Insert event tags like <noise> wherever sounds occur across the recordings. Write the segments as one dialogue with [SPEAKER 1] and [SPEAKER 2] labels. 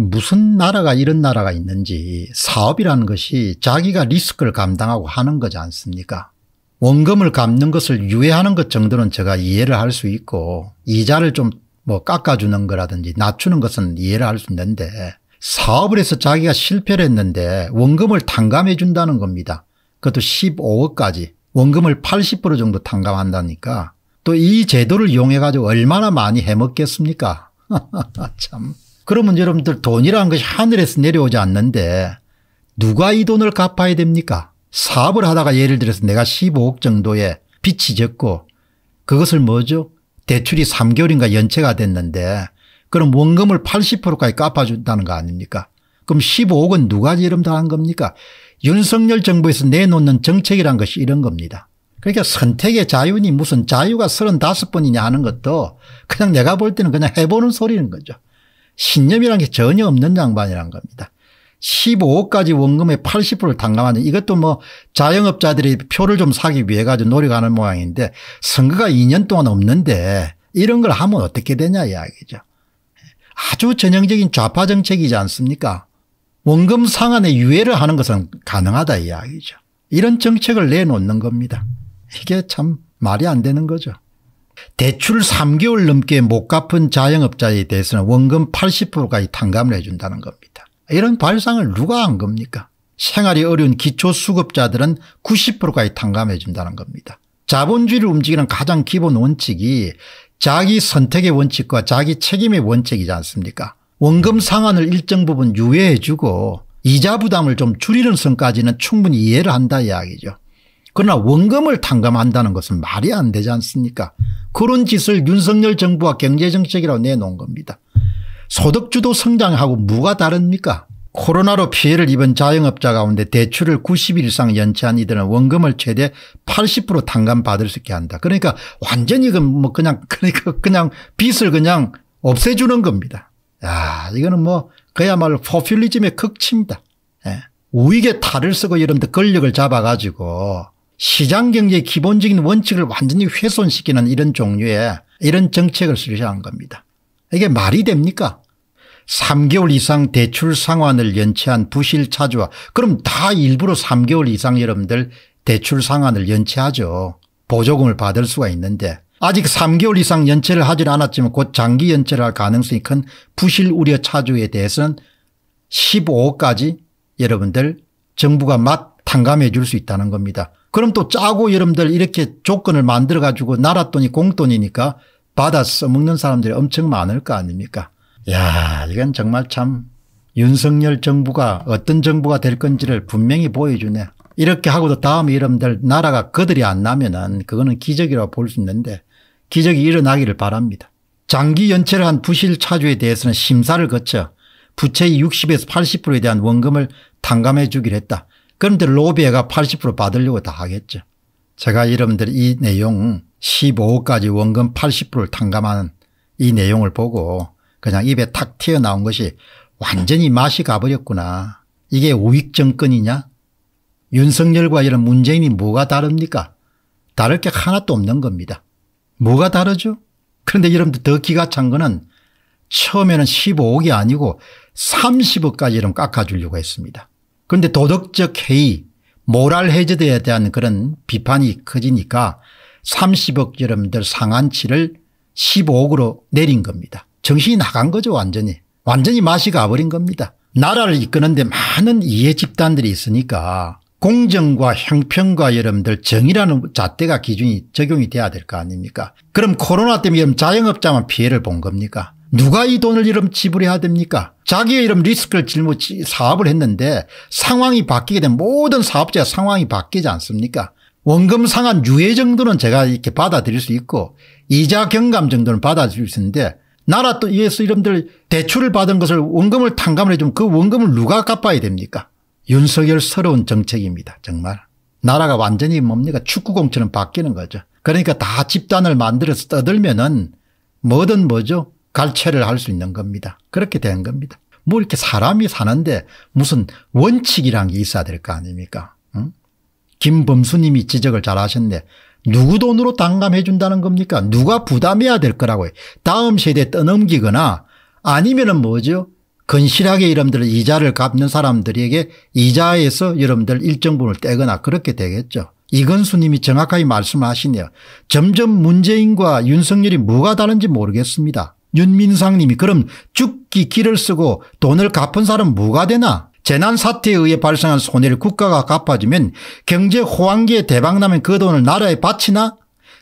[SPEAKER 1] 무슨 나라가 이런 나라가 있는지 사업이라는 것이 자기가 리스크를 감당하고 하는 거지 않습니까 원금을 갚는 것을 유예하는 것 정도는 제가 이해를 할 수 있고 이자를 좀 뭐 깎아주는 거라든지 낮추는 것은 이해를 할 수 있는데 사업을 해서 자기가 실패를 했는데 원금을 탕감해 준다는 겁니다. 그것도 15억까지 원금을 80% 정도 탕감한다니까 또 이 제도를 이용해 가지고 얼마나 많이 해먹겠습니까 <laughs> 참. 그러면 여러분들 돈이라는 것이 하늘에서 내려오지 않는데 누가 이 돈을 갚아야 됩니까 사업을 하다가 예를 들어서 내가 15억 정도의 빚이 졌고 그것을 뭐죠 대출이 3개월인가 연체가 됐는데 그럼 원금을 80%까지 갚아준다는 거 아닙니까 그럼 15억은 누가 여름다한 겁니까 윤석열 정부에서 내놓는 정책이란 것이 이런 겁니다 그러니까 선택의 자유니 무슨 자유가 35번이냐 하는 것도 그냥 내가 볼 때는 그냥 해보는 소리는 거죠 신념이란 게 전혀 없는 양반이란 겁니다. 15억까지 원금의 80%를 당감하는 이것도 뭐 자영업자들이 표를 좀 사기 위해 가지고 노력하는 모양인데 선거가 2년 동안 없는데 이런 걸 하면 어떻게 되냐 이야기죠. 아주 전형적인 좌파 정책이지 않습니까? 원금 상한에 유예를 하는 것은 가능하다 이야기죠. 이런 정책을 내놓는 겁니다. 이게 참 말이 안 되는 거죠. 대출 3개월 넘게 못 갚은 자영업자에 대해서는 원금 80%까지 탕감을 해준다는 겁니다. 이런 발상을 누가 한 겁니까? 생활이 어려운 기초수급자들은 90%까지 탕감해 준다는 겁니다. 자본주의를 움직이는 가장 기본 원칙이 자기 선택의 원칙과 자기 책임의 원칙이지 않습니까 원금 상한을 일정 부분 유예해 주고 이자 부담을 좀 줄이는 선까지는 충분히 이해를 한다 이야기죠. 그러나 원금을 탕감한다는 것은 말이 안 되지 않습니까 그런 짓을 윤석열 정부와 경제정책이라고 내놓은 겁니다. 소득주도 성장하고 뭐가 다릅니까 코로나로 피해를 입은 자영업자 가운데 대출을 90일 이상 연체한 이들은 원금을 최대 80% 탕감받을 수 있게 한다. 그러니까 완전히 그 뭐 그냥 <laughs> 그러니까 그냥 빚을 그냥 없애주는 겁니다. 야 이거는 뭐 그야말로 포퓰리즘의 극치입니다. 예. 우익의 탈을 쓰고 이런데 권력을 잡아가지고 시장 경제의 기본적인 원칙을 완전히 훼손시키는 이런 종류의 이런 정책을 실시한 겁니다. 이게 말이 됩니까? 3개월 이상 대출 상환을 연체한 부실 차주와 그럼 다 일부러 3개월 이상 여러분들 대출 상환을 연체하죠. 보조금을 받을 수가 있는데 아직 3개월 이상 연체를 하질 않았지만 곧 장기 연체를 할 가능성이 큰 부실 우려 차주에 대해서는 15억까지 여러분들 정부가 맛 탕감해 줄 수 있다는 겁니다. 그럼 또 짜고 여러분들 이렇게 조건을 만들어 가지고 나라 돈이 공돈이니까 받아 써먹는 사람들이 엄청 많을 거 아닙니까 야 이건 정말 참 윤석열 정부가 어떤 정부가 될 건지를 분명히 보여주네 이렇게 하고도 다음 여러분들 나라가 거들이 안 나면은 그거는 기적이라고 볼 수 있는데 기적이 일어나기를 바랍니다. 장기 연체를 한 부실 차주에 대해서는 심사를 거쳐 부채의 60에서 80%에 대한 원금을 탕감해 주기로 했다. 그런데 로비에가80% 받으려고 다 하겠죠. 제가 여러분들 이 내용 15억까지 원금 80%를 탕감하는 이 내용을 보고 그냥 입에 탁 튀어나온 것이 완전히 맛이 가버렸구나. 이게 우익 정권이냐 윤석열과 이런 문재인이 뭐가 다릅니까 다를 게 하나도 없는 겁니다. 뭐가 다르죠 그런데 여러분들 더 기가 찬 거는 처음에는 15억이 아니고 30억까지 이런 깎아주려고 했습니다. 그런데 도덕적 해이 모랄 해저드에 대한 그런 비판이 커지니까 30억 여러분들 상한치를 15억으로 내린 겁니다. 정신이 나간 거죠 완전히. 완전히 맛이 가버린 겁니다. 나라를 이끄는데 많은 이해 집단들이 있으니까 공정과 형평과 여러분들 정의라는 잣대가 기준이 적용이 돼야 될 거 아닙니까 그럼 코로나 때문에 자영업자만 피해를 본 겁니까 누가 이 돈을 이름 지불해야 됩니까 자기의 이름 리스크를 짊어 사업을 했는데 상황이 바뀌게 된 모든 사업자의 상황이 바뀌지 않습니까 원금 상환 유예 정도는 제가 이렇게 받아들일 수 있고 이자 경감 정도는 받아들일 수 있는데 나라 또 예수 이름들 대출을 받은 것을 원금을 탕감을 해주면 그 원금을 누가 갚아야 됩니까 윤석열서러운 정책입니다 정말 나라가 완전히 뭡니까 축구공처럼 바뀌는 거죠 그러니까 다 집단을 만들어서 떠들면은 뭐든 뭐죠 갈채를 할 수 있는 겁니다. 그렇게 된 겁니다. 뭐 이렇게 사람이 사는데 무슨 원칙이란 게 있어야 될 거 아닙니까? 응? 김범수님이 지적을 잘 하셨네. 누구 돈으로 당감해 준다는 겁니까? 누가 부담해야 될 거라고요. 다음 세대에 떠넘기거나 아니면은 뭐죠? 건실하게 여러분들 이자를 갚는 사람들에게 이자에서 여러분들 일정분을 떼거나 그렇게 되겠죠. 이건수님이 정확하게 말씀하시네요. 점점 문재인과 윤석열이 뭐가 다른지 모르겠습니다. 윤민상님이 그럼 죽기 길을 쓰고 돈을 갚은 사람 뭐가 되나 재난사태에 의해 발생한 손해를 국가가 갚아주면 경제 호황기에 대박나면 그 돈을 나라에 바치나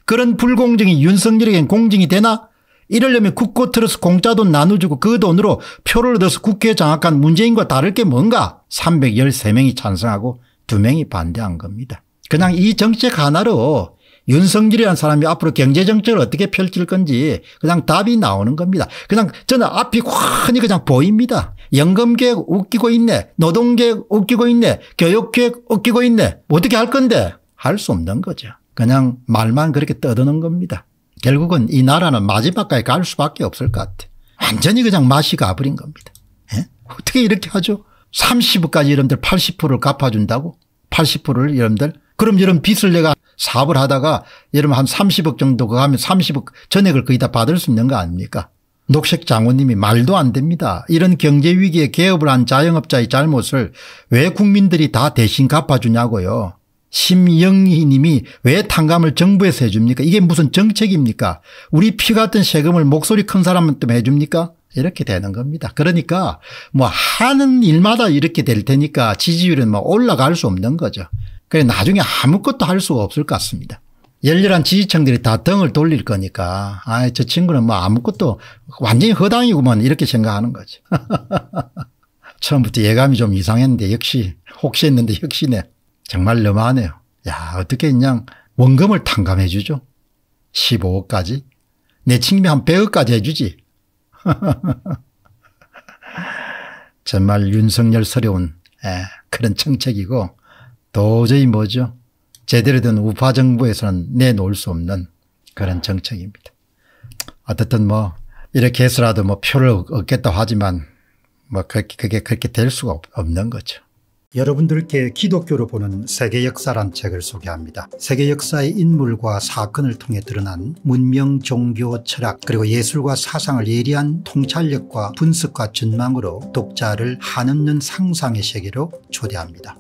[SPEAKER 1] 그런 불공정이 윤석열에겐 공정이 되나 이러려면 국고 틀어서 공짜돈 나눠주고 그 돈으로 표를 얻어서 국회에 장악한 문재인과 다를 게 뭔가 313명이 찬성하고 2명이 반대한 겁니다. 그냥 이 정책 하나로 윤석열이라는 사람이 앞으로 경제정책을 어떻게 펼칠 건지 그냥 답이 나오는 겁니다. 그냥 저는 앞이 훤히 그냥 보입니다. 연금계획 웃기고 있네. 노동계획 웃기고 있네. 교육계획 웃기고 있네. 어떻게 할 건데? 할 수 없는 거죠. 그냥 말만 그렇게 떠드는 겁니다. 결국은 이 나라는 마지막까지 갈 수밖에 없을 것 같아. 요 완전히 그냥 맛이 가버린 겁니다. 에? 예? 어떻게 이렇게 하죠? 30%까지 여러분들 80%를 갚아준다고? 80%를 여러분들 그럼 이런 빚을 내가 사업을 하다가 여러분 한 30억 정도 그거 하면 30억 전액을 거의 다 받을 수 있는 거 아닙니까 녹색 장호님이 말도 안 됩니다. 이런 경제 위기에 개업을 한 자영업자의 잘못을 왜 국민들이 다 대신 갚아주냐고요. 심영희 님이 왜 탕감을 정부에서 해줍니까? 이게 무슨 정책입니까? 우리 피 같은 세금을 목소리 큰 사람 때문에 해줍니까? 이렇게 되는 겁니다. 그러니까 뭐 하는 일마다 이렇게 될 테니까 지지율은 뭐 올라갈 수 없는 거죠. 그래 나중에 아무것도 할 수가 없을 것 같습니다. 열렬한 지지층들이 다 등을 돌릴 거니까 아저 친구는 뭐 아무것도 완전히 허당이구만 이렇게 생각하는 거지. <laughs> 처음부터 예감이 좀 이상했는데 역시 혹시 했는데 역시네. 정말 너무하네요. 야 어떻게 그냥 원금을 탕감해 주죠. 15억까지. 내 친구 한 100억까지 해주지. <laughs> 정말 윤석열스러운 예, 그런 정책이고 도저히 뭐죠 제대로 된 우파 정부에서는 내놓을 수 없는 그런 정책입니다. 어쨌든 뭐 이렇게 해서라도 뭐 표를 얻겠다 하지만 뭐 그렇게 그게 그렇게 될 수가 없는 거죠. 여러분들께 기독교로 보는 세계 역사란 책을 소개합니다. 세계 역사의 인물과 사건을 통해 드러난 문명, 종교, 철학 그리고 예술과 사상을 예리한 통찰력과 분석과 전망으로 독자를 한없는 상상의 세계로 초대합니다.